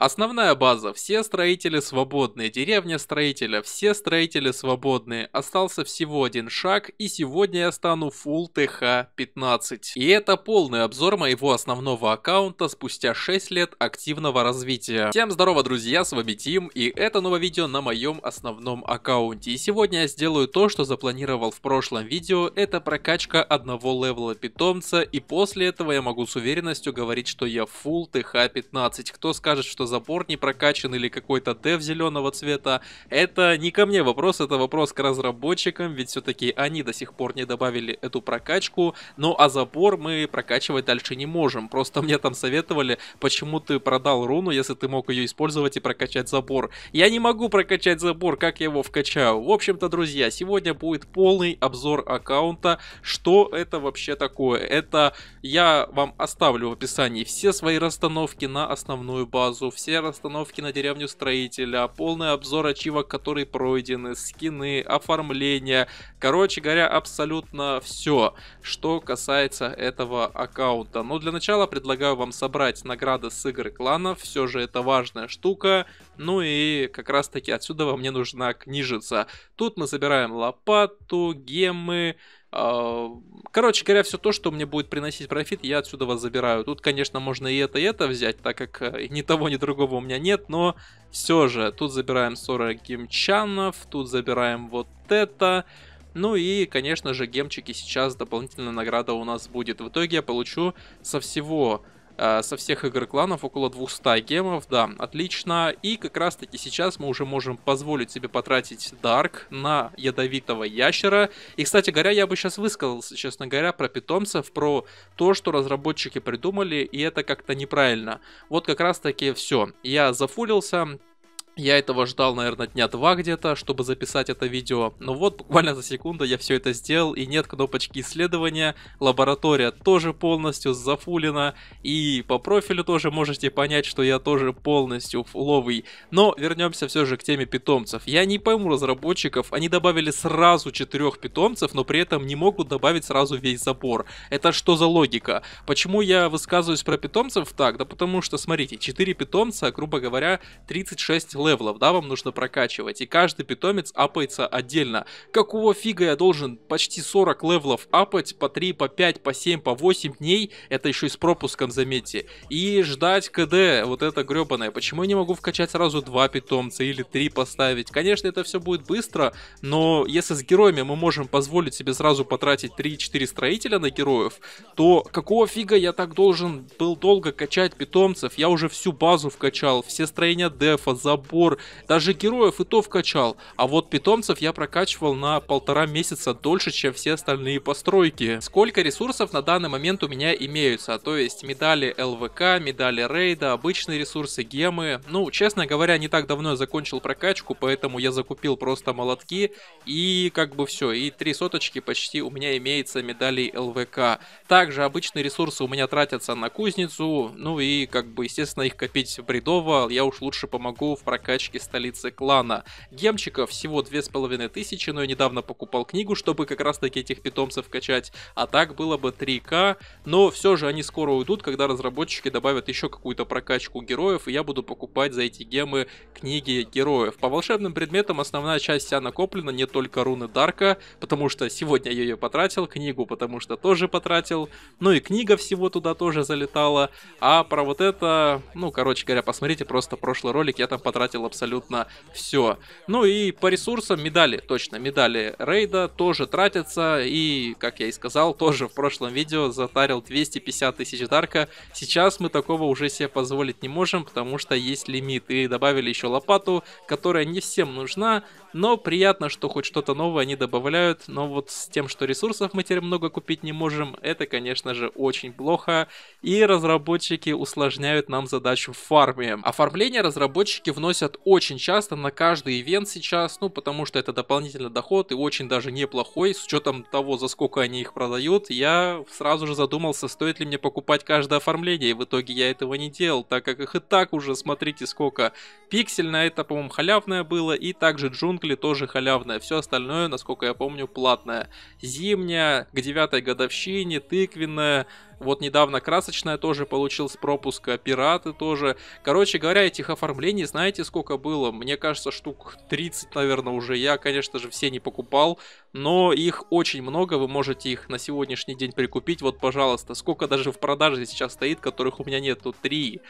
Основная база. Все строители свободные. Деревня строителя. Все строители свободные. Остался всего один шаг, и сегодня я стану Full TH 15. И это полный обзор моего основного аккаунта спустя 6 лет активного развития. Всем здорово, друзья, с вами Тим, и это новое видео на моем основном аккаунте. И сегодня я сделаю то, что запланировал в прошлом видео, это прокачка одного левела питомца, и после этого я могу с уверенностью говорить, что я Full TH 15. Кто скажет, что забор не прокачан или какой-то дев зеленого цвета, это не ко мне вопрос, это вопрос к разработчикам, ведь все-таки они до сих пор не добавили эту прокачку, ну а забор мы прокачивать дальше не можем, просто мне там советовали, почему ты продал руну, если ты мог ее использовать и прокачать забор. Я не могу прокачать забор, как я его вкачаю. В общем-то, друзья, сегодня будет полный обзор аккаунта, что это вообще такое. Это я вам оставлю в описании все свои расстановки на основную базу, все расстановки на деревню строителя, полный обзор ачивок, которые пройдены, скины, оформление. Короче говоря, абсолютно все, что касается этого аккаунта. Но ну, для начала предлагаю вам собрать награды с игр кланов, все же это важная штука. Ну и как раз таки отсюда во мне нужна книжица. Тут мы забираем лопату, гемы, а, Короче говоря, все то, что мне будет приносить профит, я отсюда вас забираю. Тут, конечно, можно и это, и это взять, так как э, ни того, ни другого у меня нет, но все же. Тут забираем 40 гемчанов, тут забираем вот это. Ну и, конечно же, гемчики сейчас дополнительная награда у нас будет. В итоге я получу со всего Э, со всех игр кланов около 200 гемов, да, отлично. И как раз таки сейчас мы уже можем позволить себе потратить Дарк на ядовитого ящера. И, кстати говоря, я бы сейчас высказался, честно говоря, про питомцев, про то, что разработчики придумали, и это как-то неправильно. Вот как раз таки все. Я зафулился, я этого ждал, наверное, дня два где-то, чтобы записать это видео. Но вот буквально за секунду я все это сделал, и нет кнопочки исследования. Лаборатория тоже полностью зафулена. И по профилю тоже можете понять, что я тоже полностью фуловый. Но вернемся все же к теме питомцев. Я не пойму разработчиков, они добавили сразу четырех питомцев, но при этом не могут добавить сразу весь забор. Это что за логика? Почему я высказываюсь про питомцев так? Да потому что, смотрите, 4 питомца, грубо говоря, 36 левелов левлов, да, вам нужно прокачивать. И каждый питомец апается отдельно. Какого фига я должен почти 40 левлов апать по 3, по 5, по 7, по 8 дней? Это еще и с пропуском, заметьте. И ждать КД, вот это гребаное. Почему я не могу вкачать сразу 2 питомца или 3 поставить? Конечно, это все будет быстро, но если с героями мы можем позволить себе сразу потратить 3-4 строителя на героев, то какого фига я так должен был долго качать питомцев? Я уже всю базу вкачал, все строения дефа, забор, упор. Даже героев и то вкачал. А вот питомцев я прокачивал на полтора месяца дольше, чем все остальные постройки. Сколько ресурсов на данный момент у меня имеются? То есть медали ЛВК, медали рейда, обычные ресурсы, гемы. Ну, честно говоря, не так давно я закончил прокачку, поэтому я закупил просто молотки и как бы все. И три соточки почти у меня имеется медалей ЛВК. Также обычные ресурсы у меня тратятся на кузницу, ну и как бы, естественно, их копить бредово. Я уж лучше помогу в прокачке прокачки столицы клана. Гемчиков всего 2500, но я недавно покупал книгу, чтобы как раз таки этих питомцев качать, а так было бы 3К, но все же они скоро уйдут, когда разработчики добавят еще какую-то прокачку героев, и я буду покупать за эти гемы книги героев. По волшебным предметам основная часть вся накоплена, не только руны Дарка, потому что сегодня я ее потратил, книгу потому что тоже потратил, ну и книга всего туда тоже залетала, а про вот это, ну короче говоря, посмотрите просто прошлый ролик, я там потратил потратил абсолютно все. Ну и по ресурсам медали, точно, медали рейда тоже тратятся. И, как я и сказал, тоже в прошлом видео затарил 250 тысяч дарка. Сейчас мы такого уже себе позволить не можем, потому что есть лимит. И добавили еще лопату, которая не всем нужна, но приятно, что хоть что-то новое они добавляют, но вот с тем, что ресурсов мы теперь много купить не можем, это, конечно же, очень плохо. И разработчики усложняют нам задачу в фарме. Оформление разработчики вносят очень часто на каждый ивент сейчас, ну потому что это дополнительный доход и очень даже неплохой, с учетом того, за сколько они их продают, я сразу же задумался, стоит ли мне покупать каждое оформление, и в итоге я этого не делал, так как их и так уже, смотрите сколько, пиксельно это, по-моему, халявное было, и также Джун Бинкли тоже халявная. Все остальное, насколько я помню, платное. Зимняя, к девятой годовщине, тыквенная, вот недавно красочная тоже получил с пропуска, пираты тоже. Короче говоря, этих оформлений, знаете, сколько было? Мне кажется, штук 30, наверное, уже. Я, конечно же, все не покупал, но их очень много, вы можете их на сегодняшний день прикупить. Вот, пожалуйста, сколько даже в продаже сейчас стоит, которых у меня нету? Три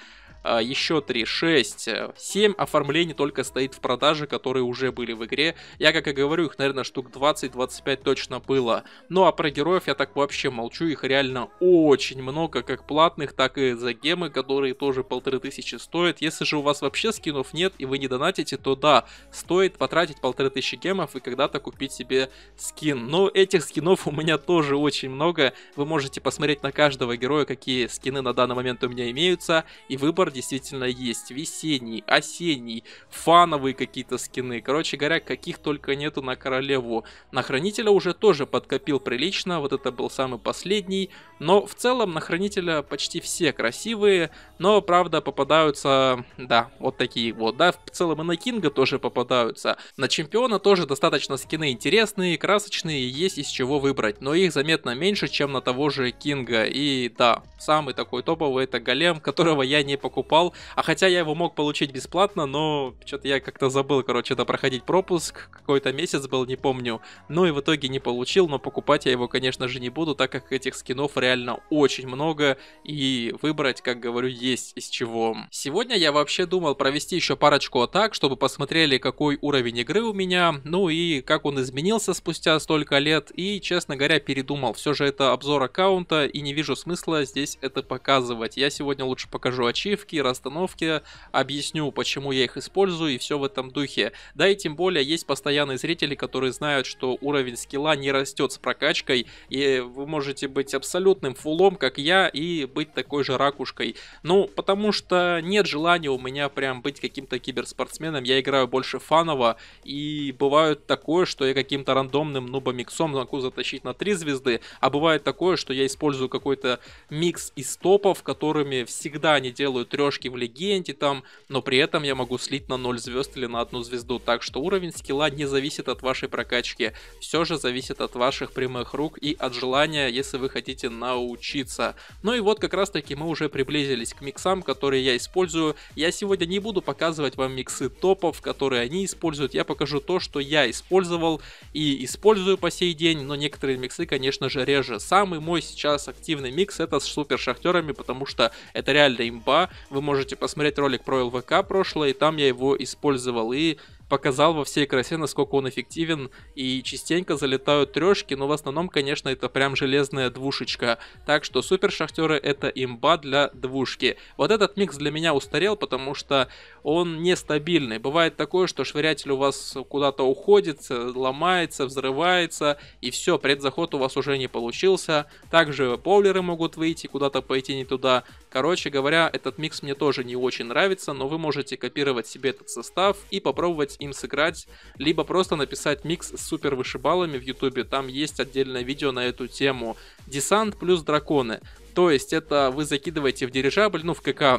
еще 3, 6, 7 оформлений только стоит в продаже, которые уже были в игре. Я, как и говорю, их, наверное, штук 20-25 точно было. Ну а про героев я так вообще молчу, их реально очень много, как платных, так и за гемы, которые тоже полторы тысячи стоят. Если же у вас вообще скинов нет и вы не донатите, то да, стоит потратить полторы тысячи гемов и когда-то купить себе скин. Но этих скинов у меня тоже очень много. Вы можете посмотреть на каждого героя, какие скины на данный момент у меня имеются и выбор набор действительно есть. Весенний, осенний, фановые какие-то скины. Короче говоря, каких только нету на королеву. На хранителя уже тоже подкопил прилично, вот это был самый последний. Но в целом на хранителя почти все красивые, но правда попадаются, да, вот такие вот, да. В целом и на Кинга тоже попадаются. На чемпиона тоже достаточно скины интересные, красочные, есть из чего выбрать. Но их заметно меньше, чем на того же Кинга. И да, самый такой топовый это Голем, которого я не покупаю покупал. А хотя я его мог получить бесплатно, но что-то я как-то забыл, короче, это проходить пропуск. Какой-то месяц был, не помню. Ну и в итоге не получил, но покупать я его, конечно же, не буду, так как этих скинов реально очень много. И выбрать, как говорю, есть из чего. Сегодня я вообще думал провести еще парочку атак, чтобы посмотрели, какой уровень игры у меня. Ну и как он изменился спустя столько лет. И, честно говоря, передумал. Все же это обзор аккаунта, и не вижу смысла здесь это показывать. Я сегодня лучше покажу ачивки расстановки и расстановки, объясню, почему я их использую и все в этом духе. Да и тем более есть постоянные зрители, которые знают, что уровень скилла не растет с прокачкой, и вы можете быть абсолютным фулом, как я, и быть такой же ракушкой. Ну, потому что нет желания у меня прям быть каким-то киберспортсменом, я играю больше фаново, и бывает такое, что я каким-то рандомным нубомиксом могу затащить на 3 звезды, а бывает такое, что я использую какой-то микс из топов, которыми всегда они делают трешки в легенде там, но при этом я могу слить на 0 звезд или на одну звезду, так что уровень скилла не зависит от вашей прокачки, все же зависит от ваших прямых рук и от желания, если вы хотите научиться. Ну и вот как раз таки мы уже приблизились к миксам, которые я использую. Я сегодня не буду показывать вам миксы топов, которые они используют, я покажу то, что я использовал и использую по сей день, но некоторые миксы, конечно же, реже. Самый мой сейчас активный микс это с супер шахтерами, потому что это реально имба, вы можете посмотреть ролик про ЛВК прошлое, и там я его использовал и показал во всей красе, насколько он эффективен, и частенько залетают трешки, но в основном, конечно, это прям железная двушечка. Так что супер шахтеры это имба для двушки. Вот этот микс для меня устарел, потому что он нестабильный. Бывает такое, что швырятель у вас куда-то уходит, ломается, взрывается, и все, предзаход у вас уже не получился. Также боулеры могут выйти, куда-то пойти не туда. Короче говоря, этот микс мне тоже не очень нравится, но вы можете копировать себе этот состав и попробовать им сыграть, либо просто написать микс с супер вышибалами в ютубе, там есть отдельное видео на эту тему. Десант плюс драконы. То есть это вы закидываете в дирижабль, ну в КК,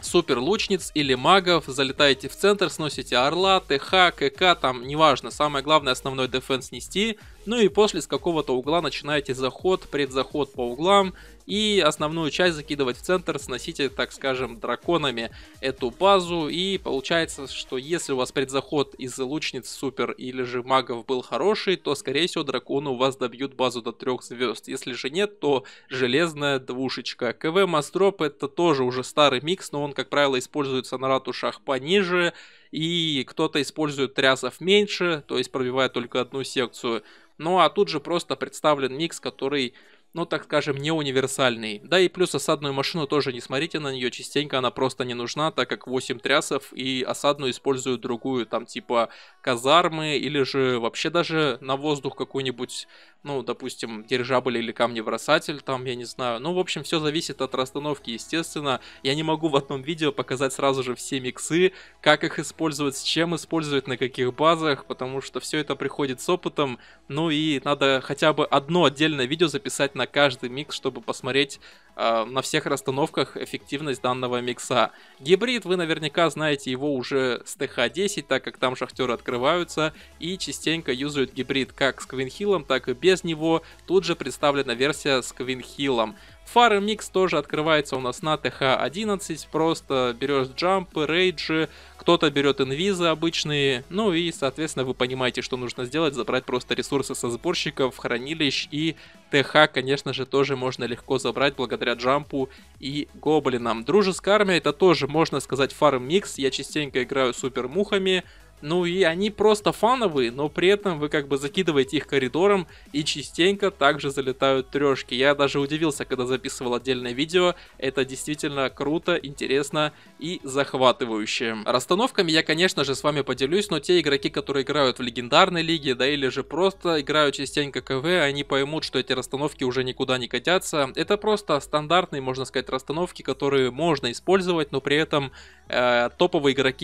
супер лучниц или магов, залетаете в центр, сносите орла, ТХ, КК, там, неважно, самое главное основной дефенс нести, ну и после с какого-то угла начинаете заход, предзаход по углам и основную часть закидывать в центр, сносите, так скажем, драконами эту базу. И получается, что если у вас предзаход из лучниц супер или же магов был хороший, то, скорее всего, драконы у вас добьют базу до трех звезд. Если же нет, то железная двушечка. КВ Мастроп это тоже уже старый микс, но он, как правило, используется на ратушах пониже и кто-то использует трясов меньше, то есть пробивает только одну секцию. Ну а тут же просто представлен микс, который ну так скажем, не универсальный. Да и плюс осадную машину тоже не смотрите на нее, частенько она просто не нужна, так как 8 трясов и осадную используют другую, там типа казармы или же вообще даже на воздух какую-нибудь ну, допустим, дирижабль или камневросатель, там, я не знаю. Ну, в общем, все зависит от расстановки, естественно. Я не могу в одном видео показать сразу же все миксы, как их использовать, с чем использовать, на каких базах, потому что все это приходит с опытом. Ну и надо хотя бы одно отдельное видео записать на каждый микс, чтобы посмотреть Э, на всех расстановках эффективность данного микса. Гибрид, вы наверняка знаете его уже с ТХ-10, так как там шахтеры открываются и частенько юзают гибрид как с Квинхилом, так и без него. Тут же представлена версия с Квинхилом. Фары микс тоже открывается у нас на ТХ-11, просто берешь джампы, рейджи, кто-то берет инвизы обычные, ну и, соответственно, вы понимаете, что нужно сделать, забрать просто ресурсы со сборщиков, хранилищ и ТХ, конечно же, тоже можно легко забрать благодаря джампу и гоблинам. Дружеская армия, это тоже, можно сказать, фарм микс, я частенько играю супер мухами, ну и они просто фановые, но при этом вы как бы закидываете их коридором и частенько также залетают трешки. Я даже удивился, когда записывал отдельное видео. Это действительно круто, интересно и захватывающе. Расстановками я, конечно же, с вами поделюсь, но те игроки, которые играют в легендарной лиге, да или же просто играют частенько КВ, они поймут, что эти расстановки уже никуда не катятся. Это просто стандартные, можно сказать, расстановки, которые можно использовать, но при этом э, топовые игроки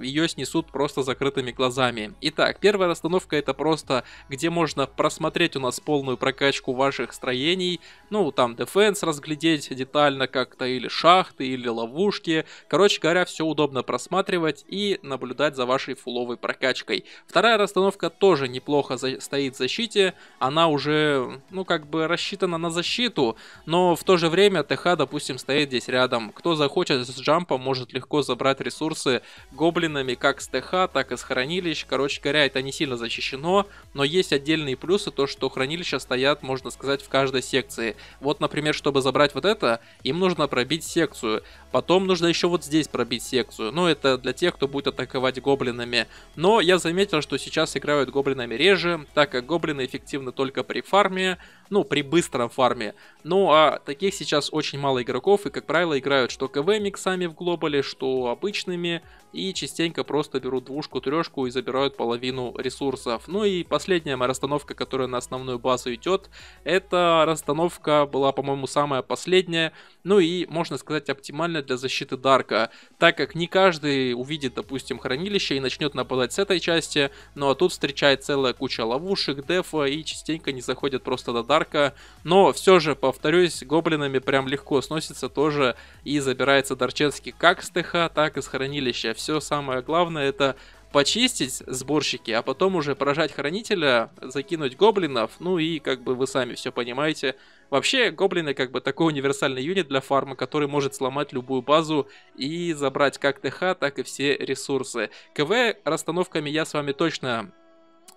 ее снесут просто за закрытыми глазами. Итак, первая расстановка это просто, где можно просмотреть у нас полную прокачку ваших строений, ну, там, дефенс разглядеть детально как-то, или шахты, или ловушки. Короче говоря, все удобно просматривать и наблюдать за вашей фуловой прокачкой. Вторая расстановка тоже неплохо за стоит в защите, она уже, ну, как бы рассчитана на защиту, но в то же время ТХ, допустим, стоит здесь рядом. Кто захочет с джампом, может легко забрать ресурсы гоблинами как с ТХ, так как из хранилищ. Короче говоря, это не сильно защищено, но есть отдельные плюсы, то что хранилища стоят, можно сказать, в каждой секции. Вот, например, чтобы забрать вот это, им нужно пробить секцию. Потом нужно еще вот здесь пробить секцию. Ну, это для тех, кто будет атаковать гоблинами. Но я заметил, что сейчас играют гоблинами реже, так как гоблины эффективны только при фарме, ну, при быстром фарме. Ну, а таких сейчас очень мало игроков, и, как правило, играют что КВ-миксами в глобале, что обычными, и частенько просто берут двушку, трешку и забирают половину ресурсов. Ну и последняя моя расстановка, которая на основную базу идет, это расстановка была, по-моему, самая последняя, ну и, можно сказать, оптимальная актуальна для защиты Дарка, так как не каждый увидит, допустим, хранилище и начнет нападать с этой части, ну а тут встречает целая куча ловушек, дефа и частенько не заходит просто до Дарка, но все же, повторюсь, гоблинами прям легко сносится тоже и забирается Дарчевский как с ТХ, так и с хранилища. Все самое главное это почистить сборщики, а потом уже поражать хранителя, закинуть гоблинов, ну и как бы вы сами все понимаете. Вообще, гоблины как бы такой универсальный юнит для фарма, который может сломать любую базу и забрать как ТХ, так и все ресурсы. КВ расстановками я с вами точно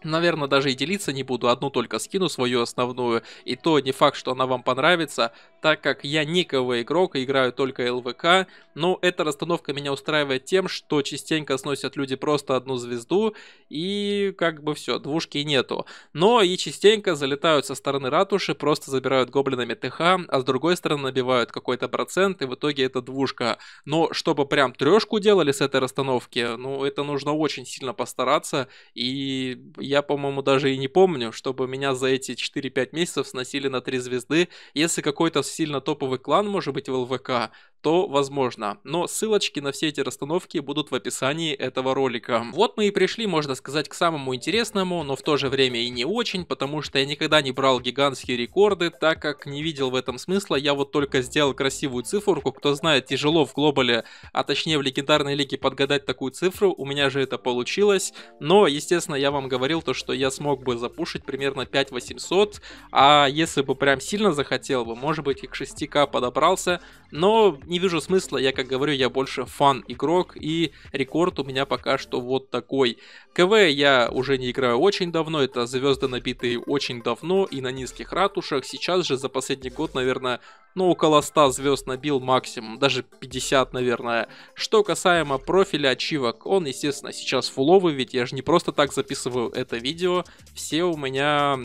Наверное, даже и делиться не буду, одну только скину свою основную, и то не факт, что она вам понравится, так как я никого КВ-игрок, играю только ЛВК, но эта расстановка меня устраивает тем, что частенько сносят люди просто одну звезду, и как бы все, двушки нету. Но и частенько залетают со стороны ратуши, просто забирают гоблинами ТХ, а с другой стороны набивают какой-то процент, и в итоге это двушка. Но чтобы прям трешку делали с этой расстановки, ну это нужно очень сильно постараться, и я, по-моему, даже и не помню, чтобы меня за эти 4-5 месяцев сносили на 3 звезды. Если какой-то сильно топовый клан, может быть, в ЛВК, то возможно. Но ссылочки на все эти расстановки будут в описании этого ролика. Вот мы и пришли, можно сказать, к самому интересному, но в то же время и не очень, потому что я никогда не брал гигантские рекорды, так как не видел в этом смысла. Я вот только сделал красивую циферку. Кто знает, тяжело в глобале, а точнее в легендарной лиге подгадать такую цифру. У меня же это получилось. Но, естественно, я вам говорил то, что я смог бы запушить примерно 5800. А если бы прям сильно захотел бы, может быть и к 6к подобрался. Но не вижу смысла, я как говорю, я больше фан-игрок, и рекорд у меня пока что вот такой. КВ я уже не играю очень давно, это звезды набитые очень давно и на низких ратушах, сейчас же за последний год, наверное, ну, около 100 звезд набил максимум, даже 50, наверное. Что касаемо профиля ачивок, он, естественно, сейчас фуловый, ведь я же не просто так записываю это видео, все у меня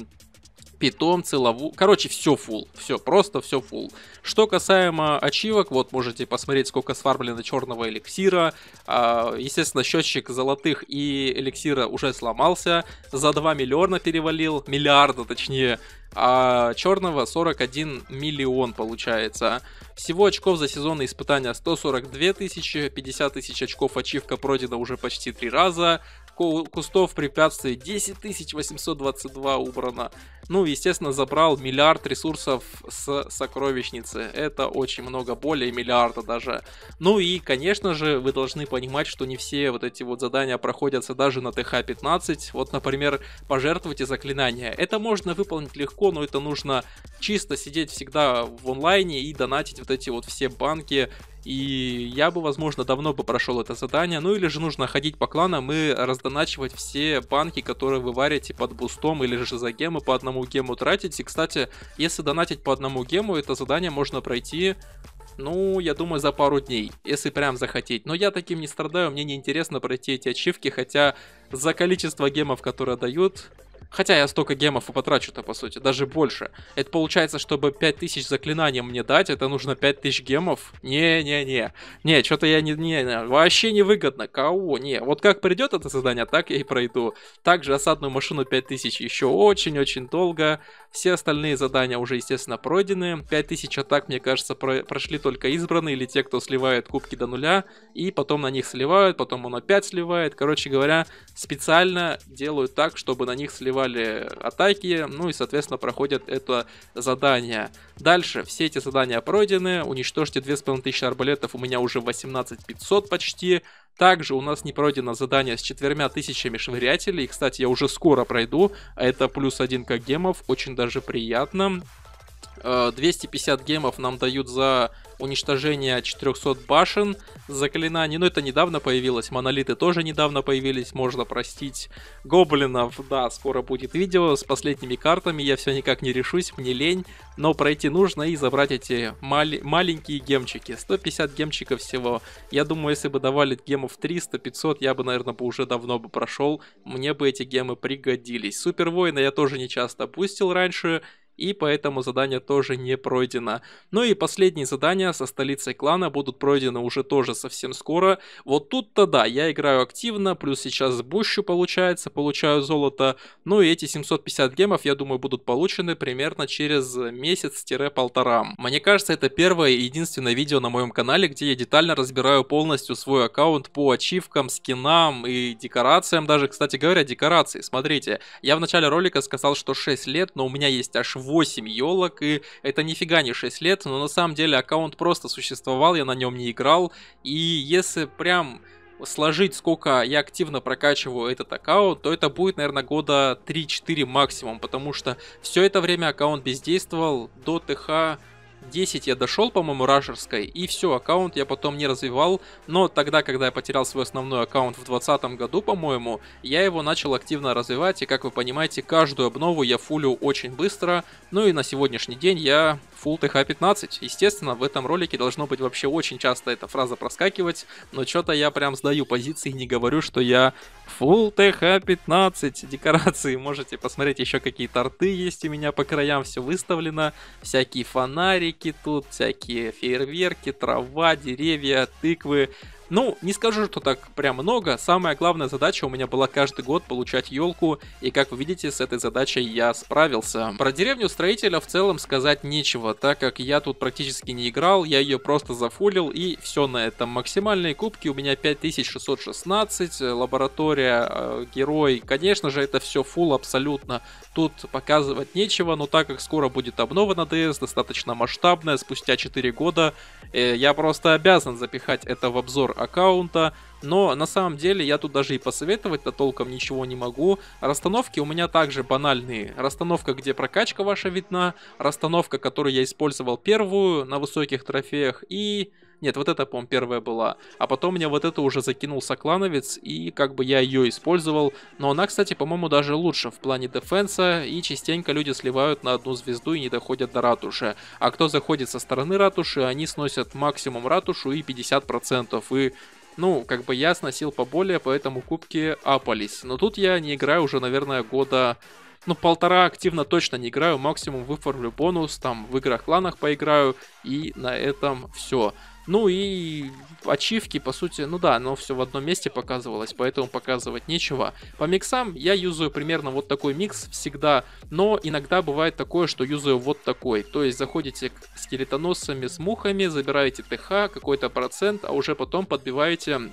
питомцы, лову... Короче, все фул. Все, просто все фул. Что касаемо ачивок, вот можете посмотреть, сколько сфармлено черного эликсира. А, естественно, счетчик золотых и эликсира уже сломался. За 2 миллиона перевалил, миллиарда точнее. А черного 41 миллион получается. Всего очков за сезонные испытания 142 тысячи, 50 тысяч очков ачивка пройдена уже почти три раза, кустов препятствий 10 822 убрано. Ну, естественно, забрал миллиард ресурсов с сокровищницы. Это очень много, более миллиарда даже. Ну и, конечно же, вы должны понимать, что не все вот эти вот задания проходятся даже на ТХ-15. Вот, например, пожертвуйте заклинания. Это можно выполнить легко, но это нужно чисто сидеть всегда в онлайне и донатить вот эти вот все банки и я бы, возможно, давно бы прошел это задание. Ну или же нужно ходить по кланам и раздоначивать все банки, которые вы варите под бустом или же за гемы по одному гему тратить. И, кстати, если донатить по одному гему, это задание можно пройти ну, я думаю, за пару дней, если прям захотеть. Но я таким не страдаю, мне не интересно пройти эти ачивки, хотя за количество гемов, которые дают, Хотя я столько гемов и потрачу-то, по сути, даже больше. Это получается, чтобы 5000 заклинаний мне дать, это нужно 5000 гемов? Не-не-не. Не, не что-то я не, не, не... Вообще невыгодно. Кого? Не. Вот как придет это создание, так я и пройду. Также осадную машину 5000 еще очень-очень долго. Все остальные задания уже, естественно, пройдены. 5000 атак, мне кажется, про прошли только избранные или те, кто сливает кубки до нуля. И потом на них сливают, потом он опять сливает. Короче говоря, специально делают так, чтобы на них сливать сливали атаки, ну и, соответственно, проходят это задание. Дальше, все эти задания пройдены, уничтожьте 2500 арбалетов, у меня уже 18500 почти. Также у нас не пройдено задание с четверьмя тысячами швырятелей, кстати, я уже скоро пройду, а это плюс один как гемов, очень даже приятно. 250 э, гемов нам дают за уничтожение 400 башен заклинаний. Но ну, это недавно появилось. Монолиты тоже недавно появились. Можно простить гоблинов. Да, скоро будет видео с последними картами. Я все никак не решусь, мне лень. Но пройти нужно и забрать эти мал маленькие гемчики. 150 гемчиков всего. Я думаю, если бы давали гемов 300-500, я бы, наверное, бы уже давно бы прошел. Мне бы эти гемы пригодились. Супер воина я тоже не часто пустил раньше и поэтому задание тоже не пройдено. Ну и последние задания со столицей клана будут пройдены уже тоже совсем скоро. Вот тут-то да, я играю активно, плюс сейчас с Бущу получается, получаю золото. Ну и эти 750 гемов, я думаю, будут получены примерно через месяц-полтора. Мне кажется, это первое и единственное видео на моем канале, где я детально разбираю полностью свой аккаунт по ачивкам, скинам и декорациям. Даже, кстати говоря, декорации. Смотрите, я в начале ролика сказал, что 6 лет, но у меня есть аж 8 8 елок, и это нифига не 6 лет, но на самом деле аккаунт просто существовал, я на нем не играл, и если прям сложить, сколько я активно прокачиваю этот аккаунт, то это будет, наверное, года 3-4 максимум, потому что все это время аккаунт бездействовал до ТХ 10 я дошел, по-моему, рашерской, и все, аккаунт я потом не развивал, но тогда, когда я потерял свой основной аккаунт в 2020 году, по-моему, я его начал активно развивать, и как вы понимаете, каждую обнову я фулю очень быстро, ну и на сегодняшний день я фул ТХ-15. Естественно, в этом ролике должно быть вообще очень часто эта фраза проскакивать, но что-то я прям сдаю позиции и не говорю, что я Full TH15 декорации. Можете посмотреть, еще какие торты есть у меня по краям, все выставлено. Всякие фонарики тут, всякие фейерверки, трава, деревья, тыквы. Ну, не скажу, что так прям много. Самая главная задача у меня была каждый год получать елку, и как вы видите, с этой задачей я справился. Про деревню строителя в целом сказать нечего, так как я тут практически не играл, я ее просто зафулил, и все на этом. Максимальные кубки у меня 5616, лаборатория, э, герой, конечно же, это все фул абсолютно. Тут показывать нечего, но так как скоро будет обнова на DS, достаточно масштабная, спустя 4 года, э, я просто обязан запихать это в обзор аккаунта. Но на самом деле я тут даже и посоветовать-то толком ничего не могу. Расстановки у меня также банальные. Расстановка, где прокачка ваша видна, расстановка, которую я использовал первую на высоких трофеях и... Нет, вот это, по-моему, первая была. А потом мне вот это уже закинул соклановец, и как бы я ее использовал. Но она, кстати, по-моему, даже лучше в плане дефенса, и частенько люди сливают на одну звезду и не доходят до ратуши. А кто заходит со стороны ратуши, они сносят максимум ратушу и 50%. И ну, как бы я сносил поболее, поэтому кубки апались. Но тут я не играю уже, наверное, года ну, полтора активно точно не играю, максимум выформлю бонус, там, в играх-кланах поиграю, и на этом все. Ну и ачивки, по сути, ну да, но все в одном месте показывалось, поэтому показывать нечего. По миксам я юзаю примерно вот такой микс всегда, но иногда бывает такое, что юзаю вот такой. То есть заходите к скелетоносцами с мухами, забираете ТХ, какой-то процент, а уже потом подбиваете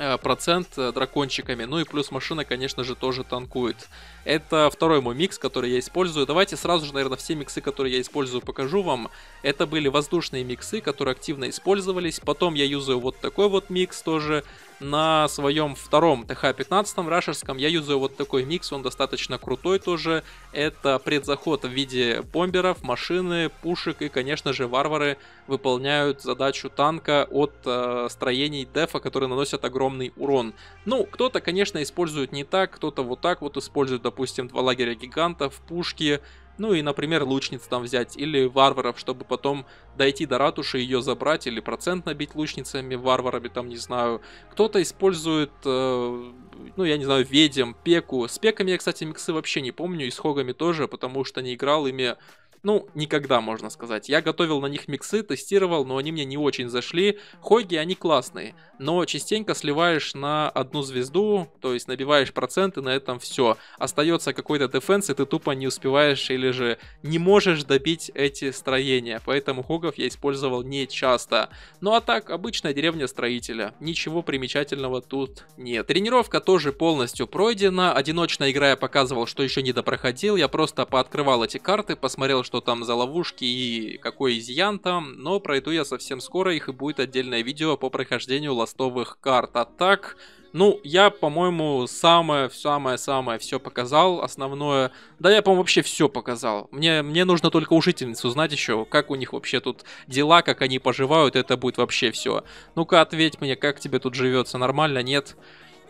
Э, процент э, дракончиками. Ну и плюс машина, конечно же, тоже танкует. Это второй мой микс, который я использую. Давайте сразу же, наверное, все миксы, которые я использую, покажу вам. Это были воздушные миксы, которые активно использовались. Потом я юзаю вот такой вот микс тоже на своем втором ТХ 15 рашерском я юзаю вот такой микс, он достаточно крутой тоже. Это предзаход в виде бомберов, машины, пушек и, конечно же, варвары выполняют задачу танка от э, строений дефа, которые наносят огромный урон. Ну, кто-то, конечно, использует не так, кто-то вот так вот использует, допустим, два лагеря гигантов, пушки, ну и, например, лучниц там взять, или варваров, чтобы потом дойти до ратуши, ее забрать, или процент набить лучницами, варварами, там, не знаю. Кто-то использует, э, ну, я не знаю, ведьм, пеку. С пеками я, кстати, миксы вообще не помню, и с хогами тоже, потому что не играл ими ну, никогда, можно сказать. Я готовил на них миксы, тестировал, но они мне не очень зашли. Хоги, они классные, но частенько сливаешь на одну звезду, то есть набиваешь проценты, на этом все. Остается какой-то дефенс, и ты тупо не успеваешь или же не можешь добить эти строения. Поэтому хогов я использовал не часто. Ну а так, обычная деревня строителя. Ничего примечательного тут нет. Тренировка тоже полностью пройдена. Одиночная игра я показывал, что еще не допроходил. Я просто пооткрывал эти карты, посмотрел, что там за ловушки и какой изъян там, но пройду я совсем скоро, их и будет отдельное видео по прохождению ластовых карт. А так, ну, я, по-моему, самое-самое-самое все показал, основное. Да, я, по-моему, вообще все показал. Мне, мне нужно только у жительниц узнать еще, как у них вообще тут дела, как они поживают, это будет вообще все. Ну-ка, ответь мне, как тебе тут живется, нормально, нет? Нет.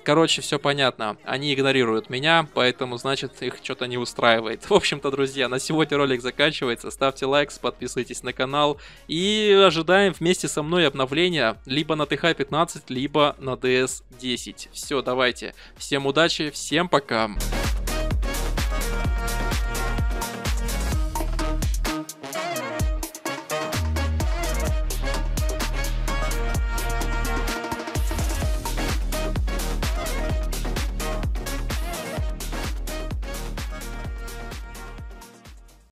Короче, все понятно. Они игнорируют меня, поэтому, значит, их что-то не устраивает. В общем-то, друзья, на сегодня ролик заканчивается. Ставьте лайк, подписывайтесь на канал. И ожидаем вместе со мной обновления либо на ТХ-15, либо на дс 10 Все, давайте. Всем удачи, всем пока. Пока.